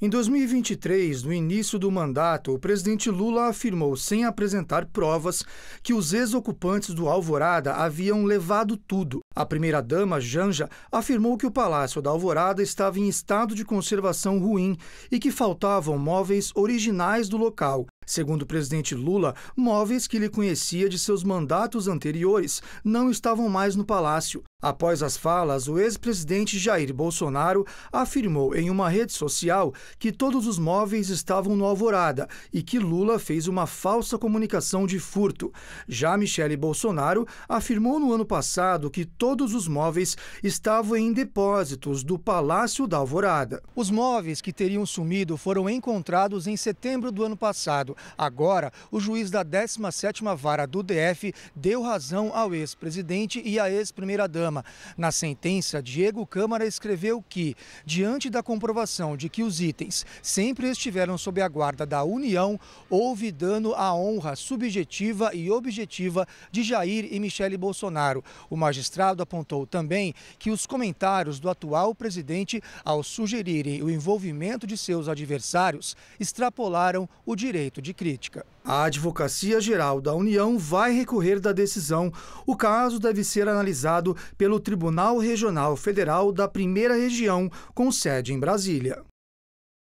Em 2023, no início do mandato, o presidente Lula afirmou, sem apresentar provas, que os ex-ocupantes do Alvorada haviam levado tudo. A primeira-dama, Janja, afirmou que o Palácio da Alvorada estava em estado de conservação ruim e que faltavam móveis originais do local. Segundo o presidente Lula, móveis que ele conhecia de seus mandatos anteriores não estavam mais no palácio. Após as falas, o ex-presidente Jair Bolsonaro afirmou em uma rede social que todos os móveis estavam no Alvorada e que Lula fez uma falsa comunicação de furto. Já Michele Bolsonaro afirmou no ano passado que todos os móveis estavam em depósitos do Palácio da Alvorada. Os móveis que teriam sumido foram encontrados em setembro do ano passado Agora, o juiz da 17ª Vara do DF deu razão ao ex-presidente e à ex-primeira-dama. Na sentença, Diego Câmara escreveu que, diante da comprovação de que os itens sempre estiveram sob a guarda da União, houve dano à honra subjetiva e objetiva de Jair e Michele Bolsonaro. O magistrado apontou também que os comentários do atual presidente, ao sugerirem o envolvimento de seus adversários, extrapolaram o direito de de crítica. A Advocacia Geral da União vai recorrer da decisão. O caso deve ser analisado pelo Tribunal Regional Federal da Primeira Região, com sede em Brasília.